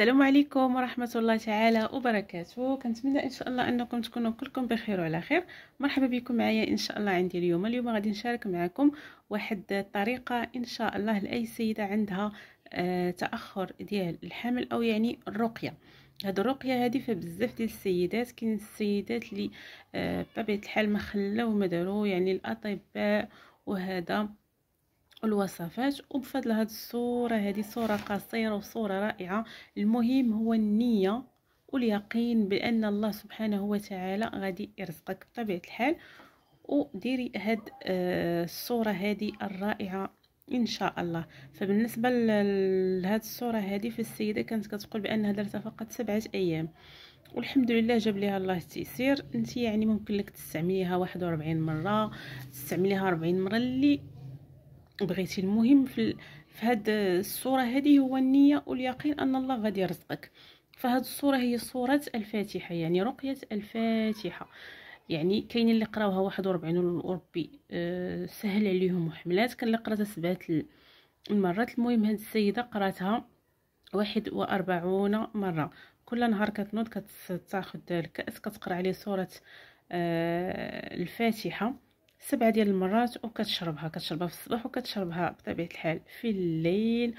السلام عليكم ورحمة الله تعالى وبركاته كنتمنى ان شاء الله انكم تكونوا كلكم بخير وعلى خير مرحبا بكم معايا ان شاء الله عندي اليوم اليوم غادي نشارك معكم واحد الطريقة ان شاء الله لاي سيدة عندها آه تاخر ديال الحمل او يعني الرقيه هاد الرقيه هادي فبزاف ديال السيدات كاين السيدات اللي آه، بطبيعه الحال ما خلاو ما داروا يعني الاطباء وهذا والوصفات وبفضل هاد الصوره هذه صوره قصيره وصوره رائعه المهم هو النيه واليقين بان الله سبحانه وتعالى غادي يرزقك بطبيعه الحال وديري هاد آه، الصوره هذه الرائعه ان شاء الله فبالنسبه لهاد الصوره هذه فالسيده كانت كتقول بانها درتها فقط سبعة ايام والحمد لله جاب ليها الله التيسير انت يعني ممكن لك تستعمليها 41 مره تستعمليها 40 مره اللي بغيتي المهم في في هاد الصوره هذه هو النيه واليقين ان الله غادي يرزقك فهاد الصوره هي صوره الفاتحه يعني رقيه الفاتحه يعني كاين اللي قراوها 41 الاوروبي أه سهل عليهم وحملات كان اللي قراتها سبعه المرات المهم هاد السيده قراتها واحد وأربعون مره كل نهار كتنوض كتاخد الكاس كتقرا عليه سوره أه الفاتحه سبعة ديال المرات وكتشربها كتشربها في الصباح وكتشربها بطبيعه الحال في الليل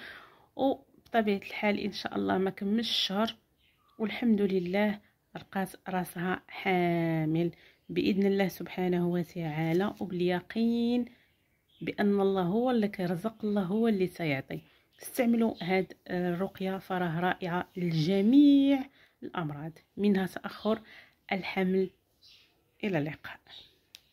وبطبيعه الحال ان شاء الله ما كملش الشهر والحمد لله لقات راسها حامل باذن الله سبحانه وتعالى وباليقين بان الله هو اللي كيرزق الله هو اللي سيعطي استعملوا هاد الرقيه فراه رائعه لجميع الامراض منها تاخر الحمل الى اللقاء